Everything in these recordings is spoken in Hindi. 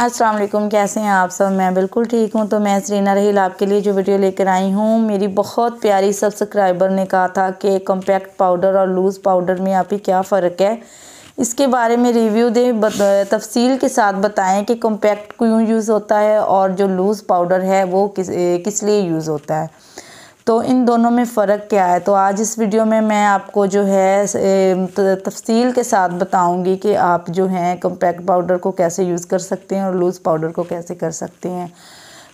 अस्सलाम वालेकुम कैसे हैं आप सब मैं बिल्कुल ठीक हूँ तो मैं सरीना रहील आपके लिए जो वीडियो लेकर आई हूँ मेरी बहुत प्यारी सब्सक्राइबर ने कहा था कि कम्पैक्ट पाउडर और लूज़ पाउडर में आप ही क्या फ़र्क है इसके बारे में रिव्यू दें तफसील के साथ बताएं कि कम्पैक्ट क्यों यूज़ होता है और जो लूज़ पाउडर है वो किस किस लिए यूज़ होता है तो इन दोनों में फ़र्क क्या है तो आज इस वीडियो में मैं आपको जो है तफसील के साथ बताऊंगी कि आप जो हैं कम्पैक्ट पाउडर को कैसे यूज़ कर सकते हैं और लूज़ पाउडर को कैसे कर सकते हैं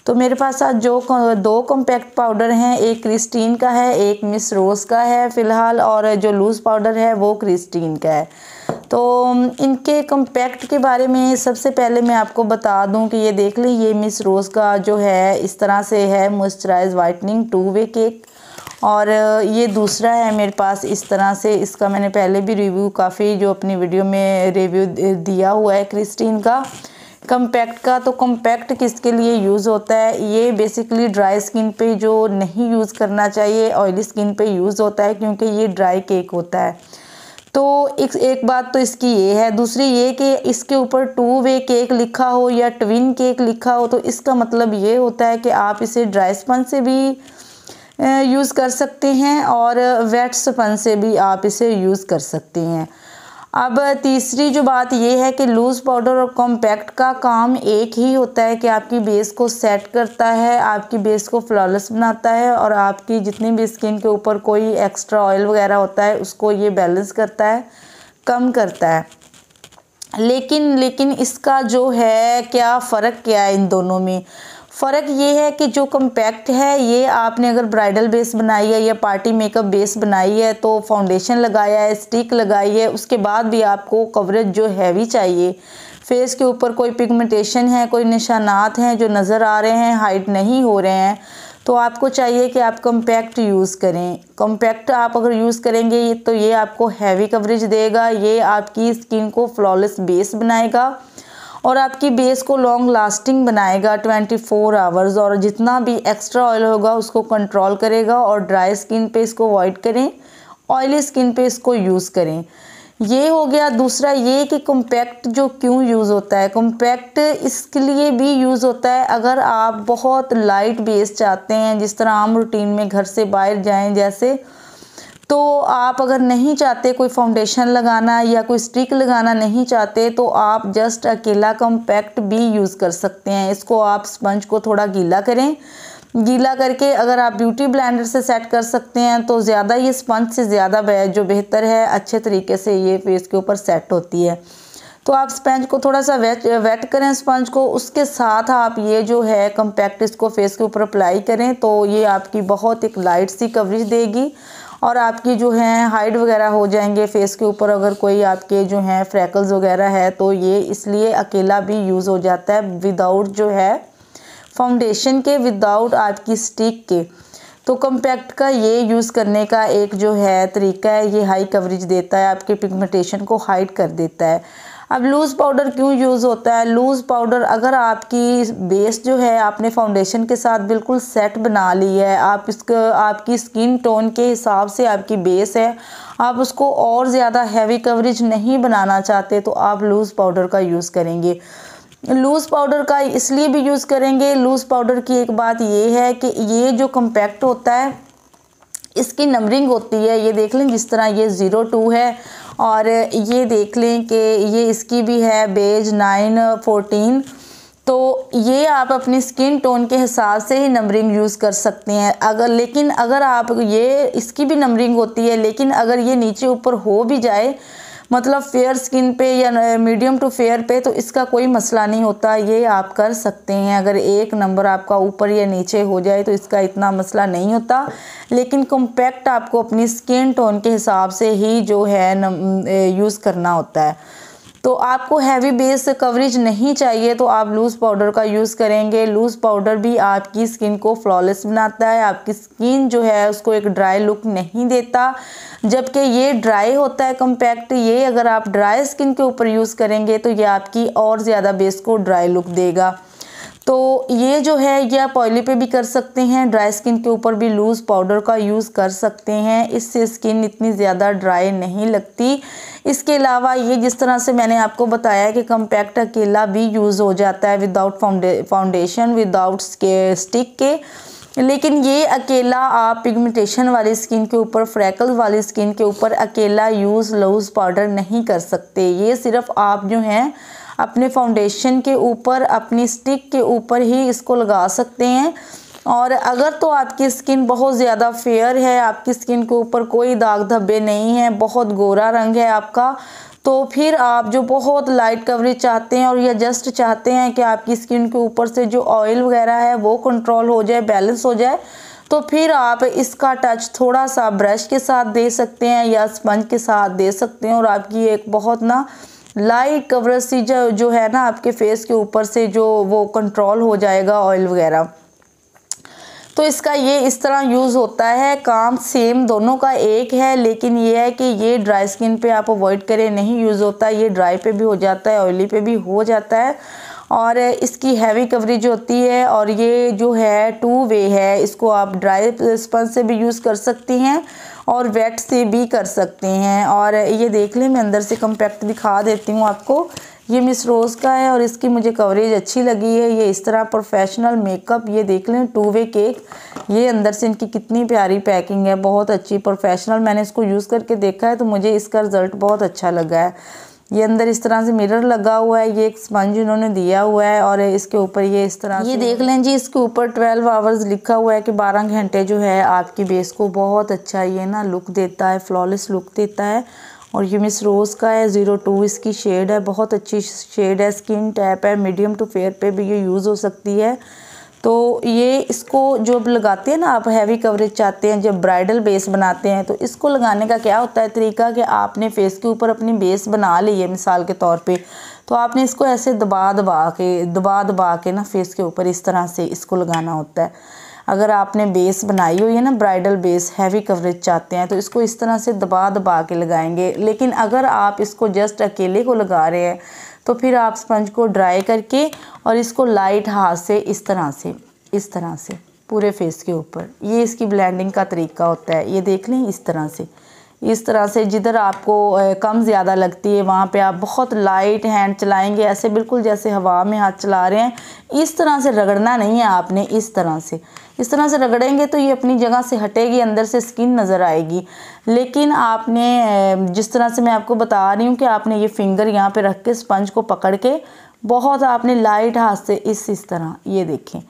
तो मेरे पास आज जो दो कॉम्पैक्ट पाउडर हैं एक क्रिस्टीन का है एक मिस रोज़ का है फ़िलहाल और जो लूज़ पाउडर है वो क्रिस्टीन का है तो इनके कम्पैक्ट के बारे में सबसे पहले मैं आपको बता दूं कि ये देख लें ये मिस रोज़ का जो है इस तरह से है moisturise whitening two way cake और ये दूसरा है मेरे पास इस तरह से इसका मैंने पहले भी रिव्यू काफ़ी जो अपनी वीडियो में रिव्यू दिया हुआ है क्रिस्टीन का कम्पैक्ट का तो कम्पैक्ट किसके लिए यूज़ होता है ये बेसिकली ड्राई स्किन पे जो नहीं यूज़ करना चाहिए ऑयली स्किन पे यूज़ होता है क्योंकि ये ड्राई केक होता है तो एक एक बात तो इसकी ये है दूसरी ये कि इसके ऊपर टू वे केक लिखा हो या ट्विन केक लिखा हो तो इसका मतलब ये होता है कि आप इसे ड्राई स्पन से भी यूज़ कर सकते हैं और वेट स्पन से भी आप इसे यूज़ कर सकते हैं अब तीसरी जो बात यह है कि लूज़ पाउडर और कॉम्पैक्ट का काम एक ही होता है कि आपकी बेस को सेट करता है आपकी बेस को फ्लॉलेस बनाता है और आपकी जितनी भी स्किन के ऊपर कोई एक्स्ट्रा ऑयल वगैरह होता है उसको ये बैलेंस करता है कम करता है लेकिन लेकिन इसका जो है क्या फ़र्क क्या है इन दोनों में फ़र्क ये है कि जो कम्पैक्ट है ये आपने अगर ब्राइडल बेस बनाई है या पार्टी मेकअप बेस बनाई है तो फाउंडेशन लगाया है स्टिक लगाई है उसके बाद भी आपको कवरेज जो हैवी चाहिए फेस के ऊपर कोई पिगमेंटेशन है कोई निशानात हैं जो नज़र आ रहे हैं हाइट नहीं हो रहे हैं तो आपको चाहिए कि आप कम्पैक्ट यूज़ करें कम्पैक्ट आप अगर यूज़ करेंगे तो ये आपको हैवी कवरेज देगा ये आपकी स्किन को फ्लॉलेस बेस बनाएगा और आपकी बेस को लॉन्ग लास्टिंग बनाएगा 24 फोर आवर्स और जितना भी एक्स्ट्रा ऑयल होगा उसको कंट्रोल करेगा और ड्राई स्किन पे इसको अवॉइड करें ऑयली स्किन पे इसको यूज़ करें ये हो गया दूसरा ये कि कॉम्पैक्ट जो क्यों यूज़ होता है कॉम्पैक्ट इसके लिए भी यूज़ होता है अगर आप बहुत लाइट बेस चाहते हैं जिस तरह आम रूटीन में घर से बाहर जाएँ जैसे तो आप अगर नहीं चाहते कोई फाउंडेशन लगाना या कोई स्टिक लगाना नहीं चाहते तो आप जस्ट अकेला कम्पैक्ट भी यूज़ कर सकते हैं इसको आप स्पंज को थोड़ा गीला करें गीला करके अगर आप ब्यूटी ब्लेंडर से सेट कर सकते हैं तो ज़्यादा ये स्पंज से ज़्यादा जो बेहतर है अच्छे तरीके से ये फेस के ऊपर सेट होती है तो आप स्पंज को थोड़ा सा वेट वेट करें स्पंज को उसके साथ आप ये जो है कम्पैक्ट इसको फेस के ऊपर अप्लाई करें तो ये आपकी बहुत एक लाइट सी कवरेज देगी और आपकी जो है हाइट वगैरह हो जाएंगे फेस के ऊपर अगर कोई आपके जो हैं फ्रैकल्स वगैरह है तो ये इसलिए अकेला भी यूज़ हो जाता है विदाउट जो है फाउंडेशन के विदाउट आपकी स्टिक के तो कम्पैक्ट का ये यूज़ करने का एक जो है तरीका है ये हाई कवरेज देता है आपके पिगमेंटेशन को हाइड कर देता है अब लूज़ पाउडर क्यों यूज़ होता है लूज़ पाउडर अगर आपकी बेस जो है आपने फाउंडेशन के साथ बिल्कुल सेट बना ली है आप इसका आपकी स्किन टोन के हिसाब से आपकी बेस है आप उसको और ज़्यादा हैवी कवरेज नहीं बनाना चाहते तो आप लूज़ पाउडर का यूज़ करेंगे लूज़ पाउडर का इसलिए भी यूज़ करेंगे लूज़ पाउडर की एक बात ये है कि ये जो कम्पैक्ट होता है इसकी नंबरिंग होती है ये देख लें जिस तरह ये ज़ीरो टू है और ये देख लें कि ये इसकी भी है बेज नाइन फोर्टीन तो ये आप अपनी स्किन टोन के हिसाब से ही नंबरिंग यूज़ कर सकते हैं अगर लेकिन अगर आप ये इसकी भी नंबरिंग होती है लेकिन अगर ये नीचे ऊपर हो भी जाए मतलब फेयर स्किन पे या मीडियम टू फेयर पे तो इसका कोई मसला नहीं होता ये आप कर सकते हैं अगर एक नंबर आपका ऊपर या नीचे हो जाए तो इसका इतना मसला नहीं होता लेकिन कॉम्पैक्ट आपको अपनी स्किन टोन के हिसाब से ही जो है यूज़ करना होता है तो आपको हैवी बेस कवरेज नहीं चाहिए तो आप लूज़ पाउडर का यूज़ करेंगे लूज़ पाउडर भी आपकी स्किन को फ्लॉलेस बनाता है आपकी स्किन जो है उसको एक ड्राई लुक नहीं देता जबकि ये ड्राई होता है कम्पैक्ट ये अगर आप ड्राई स्किन के ऊपर यूज़ करेंगे तो ये आपकी और ज़्यादा बेस को ड्राई लुक देगा तो ये जो है ये आप ऑयली पे भी कर सकते हैं ड्राई स्किन के ऊपर भी लूज़ पाउडर का यूज़ कर सकते हैं इससे स्किन इतनी ज़्यादा ड्राई नहीं लगती इसके अलावा ये जिस तरह से मैंने आपको बताया कि कम्पैक्ट अकेला भी यूज़ हो जाता है विदाउट फाउंडे फाउंडेशन विदाउट स्टिक के लेकिन ये अकेला आप पिगमेंटेशन वाली स्किन के ऊपर फ्रैकल वाली स्किन के ऊपर अकेला यूज़ लूज़ पाउडर नहीं कर सकते ये सिर्फ आप जो हैं अपने फाउंडेशन के ऊपर अपनी स्टिक के ऊपर ही इसको लगा सकते हैं और अगर तो आपकी स्किन बहुत ज़्यादा फेयर है आपकी स्किन के ऊपर कोई दाग धब्बे नहीं हैं बहुत गोरा रंग है आपका तो फिर आप जो बहुत लाइट कवरेज चाहते हैं और या जस्ट चाहते हैं कि आपकी स्किन के ऊपर से जो ऑयल वगैरह है वो कंट्रोल हो जाए बैलेंस हो जाए तो फिर आप इसका टच थोड़ा सा ब्रश के साथ दे सकते हैं या स्पंज के साथ दे सकते हैं और आपकी एक बहुत ना लाइट कवर सी जो जो है ना आपके फेस के ऊपर से जो वो कंट्रोल हो जाएगा ऑयल वगैरह तो इसका ये इस तरह यूज़ होता है काम सेम दोनों का एक है लेकिन ये है कि ये ड्राई स्किन पे आप अवॉइड करें नहीं यूज़ होता ये ड्राई पे भी हो जाता है ऑयली पे भी हो जाता है और इसकी हैवी कवरेज होती है और ये जो है टू वे है इसको आप ड्राई स्पंज से भी यूज़ कर सकती हैं और वेट से भी कर सकते हैं और ये देख लें मैं अंदर से कम्पैक्ट दिखा देती हूँ आपको ये मिस रोज़ का है और इसकी मुझे कवरेज अच्छी लगी है ये इस तरह प्रोफेशनल मेकअप ये देख लें टू वे केक ये अंदर से इनकी कितनी प्यारी पैकिंग है बहुत अच्छी प्रोफेशनल मैंने इसको यूज़ करके देखा है तो मुझे इसका रिज़ल्ट बहुत अच्छा लगा है ये अंदर इस तरह से मिरर लगा हुआ है ये एक स्पंज इन्होंने दिया हुआ है और इसके ऊपर ये इस तरह ये देख लें जी इसके ऊपर ट्वेल्व आवर्स लिखा हुआ है कि बारह घंटे जो है आपकी बेस को बहुत अच्छा ये ना लुक देता है फ्लॉलेस लुक देता है और ये मिस रोज़ का है ज़ीरो टू इसकी शेड है बहुत अच्छी शेड है स्किन टैप है मीडियम टू फेयर पे भी ये यूज़ हो सकती है तो ये इसको जो लगाते हैं ना आप हैवी कवरेज चाहते हैं जब ब्राइडल बेस बनाते हैं तो इसको लगाने का क्या होता है तरीका कि आपने फेस के ऊपर अपनी बेस बना ली है मिसाल के तौर पे तो आपने इसको ऐसे दबा दबा के दबा दबा के ना फेस के ऊपर इस तरह से इसको लगाना होता है अगर आपने बेस बनाई हुई है ना ब्राइडल बेस हैवी कवरेज चाहते हैं तो इसको इस तरह से दबा दबा के लगाएंगे लेकिन अगर आप इसको जस्ट अकेले को लगा रहे हैं तो फिर आप स्पंज को ड्राई करके और इसको लाइट हाथ से इस तरह से इस तरह से पूरे फेस के ऊपर ये इसकी ब्लेंडिंग का तरीका होता है ये देख लें इस तरह से इस तरह से जिधर आपको कम ज़्यादा लगती है वहाँ पे आप बहुत लाइट हैंड चलाएंगे ऐसे बिल्कुल जैसे हवा में हाथ चला रहे हैं इस तरह से रगड़ना नहीं है आपने इस तरह से इस तरह से रगड़ेंगे तो ये अपनी जगह से हटेगी अंदर से स्किन नज़र आएगी लेकिन आपने जिस तरह से मैं आपको बता रही हूँ कि आपने ये फिंगर यहाँ पे रख के स्पंज को पकड़ के बहुत आपने लाइट हाथ से इस इस तरह ये देखें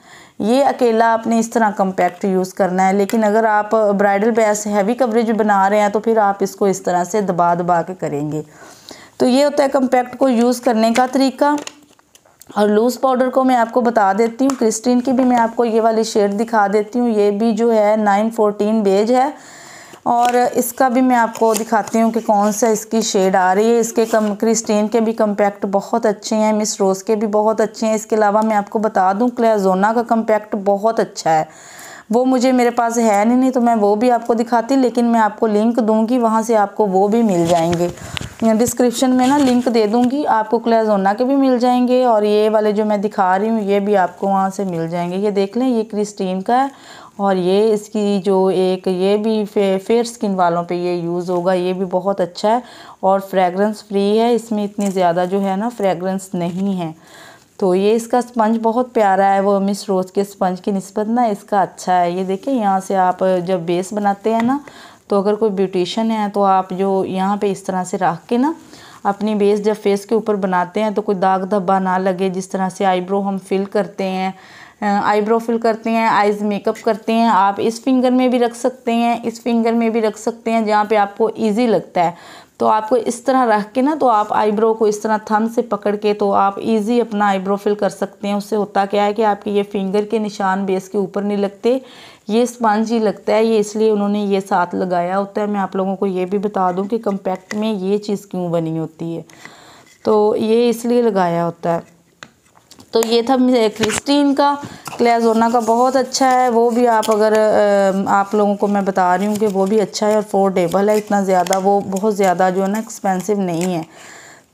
ये अकेला आपने इस तरह कम्पैक्ट यूज़ करना है लेकिन अगर आप ब्राइडल बैस हैवी कवरेज बना रहे हैं तो फिर आप इसको इस तरह से दबा दबा के करेंगे तो ये होता है कम्पैक्ट को यूज़ करने का तरीका और लूज़ पाउडर को मैं आपको बता देती हूँ क्रिस्टीन की भी मैं आपको ये वाली शेड दिखा देती हूँ ये भी जो है नाइन फोर्टीन बेज है और इसका भी मैं आपको दिखाती हूँ कि कौन सा इसकी शेड आ रही है इसके कम क्रिस्टीन के भी कम्पैक्ट बहुत अच्छे हैं मिस रोज़ के भी बहुत अच्छे हैं इसके अलावा मैं आपको बता दूँ क्लेजोना का कम्पैक्ट बहुत अच्छा है वो मुझे मेरे पास है नहीं नहीं तो मैं वो भी आपको दिखाती लेकिन मैं आपको लिंक दूँगी वहाँ से आपको वो भी मिल जाएंगे डिस्क्रिप्शन में ना लिंक दे दूँगी आपको क्लेजोना के भी मिल जाएंगे और ये वाले जो मैं दिखा रही हूँ ये भी आपको वहाँ से मिल जाएंगे ये देख लें ये क्रिस्टीन का है और ये इसकी जो एक ये भी फे, फेयर स्किन वालों पे ये यूज़ होगा ये भी बहुत अच्छा है और फ्रेगरेंस फ्री है इसमें इतनी ज़्यादा जो है ना फ्रेगरेंस नहीं है तो ये इसका स्पंज बहुत प्यारा है वो मिस रोज़ के स्पंज की नस्बत ना इसका अच्छा है ये देखिए यहाँ से आप जब बेस बनाते हैं ना तो अगर कोई ब्यूटिशन है तो आप जो यहाँ पे इस तरह से रख के ना अपनी बेस जब फेस के ऊपर बनाते हैं तो कोई दाग धब्बा ना लगे जिस तरह से आईब्रो हम फिल करते हैं आईब्रो फिल करते हैं आइज़ मेकअप करते हैं आप इस फिंगर में भी रख सकते हैं इस फिंगर में भी रख सकते हैं जहाँ पे आपको इजी लगता है तो आपको इस तरह रख के ना तो आप आईब्रो को इस तरह थम से पकड़ के तो आप इजी अपना आईब्रो फिल कर सकते हैं उससे होता क्या है कि आपके ये फिंगर के निशान बेस के ऊपर नहीं लगते ये स्पंज ही लगता है ये इसलिए उन्होंने ये साथ लगाया होता है मैं आप लोगों को ये भी बता दूं कि कंपैक्ट में ये चीज़ क्यों बनी होती है तो ये इसलिए लगाया होता है तो ये था क्रिस्टीन का क्लेजोना का बहुत अच्छा है वो भी आप अगर आप लोगों को मैं बता रही हूँ कि वो भी अच्छा है अफोर्डेबल है इतना ज़्यादा वो बहुत ज़्यादा जो है ना एक्सपेंसिव नहीं है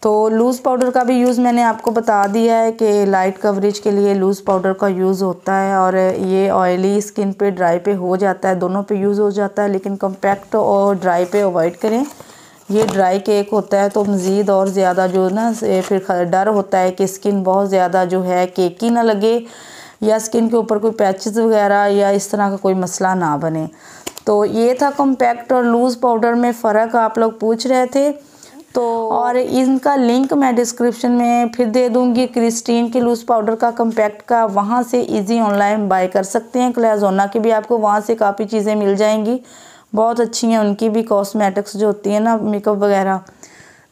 तो लूज़ पाउडर का भी यूज़ मैंने आपको बता दिया है कि लाइट कवरेज के लिए लूज़ पाउडर का यूज़ होता है और ये ऑयली स्किन पे ड्राई पे हो जाता है दोनों पे यूज़ हो जाता है लेकिन कम्पैक्ट और ड्राई पे अवॉइड करें ये ड्राई केक होता है तो मज़ीद और ज़्यादा जो ना फिर डर होता है कि स्किन बहुत ज़्यादा जो है केकी ना लगे या स्किन के ऊपर कोई पैचेज़ वगैरह या इस तरह का कोई मसला ना बने तो ये था कम्पैक्ट और लूज़ पाउडर में फ़र्क आप लोग पूछ रहे थे तो और इनका लिंक मैं डिस्क्रिप्शन में फिर दे दूंगी क्रिस्टीन के लूज पाउडर का कम्पैक्ट का वहाँ से इजी ऑनलाइन बाय कर सकते हैं क्लेजोना की भी आपको वहाँ से काफ़ी चीज़ें मिल जाएंगी बहुत अच्छी हैं उनकी भी कॉस्मेटिक्स जो होती है ना मेकअप वगैरह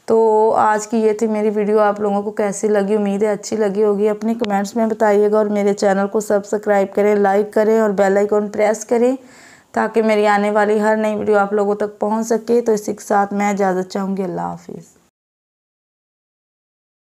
तो आज की ये थी मेरी वीडियो आप लोगों को कैसी लगी उम्मीद है अच्छी लगी होगी अपने कमेंट्स में बताइएगा और मेरे चैनल को सब्सक्राइब करें लाइक करें और बेल आइकॉन प्रेस करें ताकि मेरी आने वाली हर नई वीडियो आप लोगों तक पहुंच सके तो इसी के साथ मैं इजाज़त चाहूँगी अल्लाह हाफिज़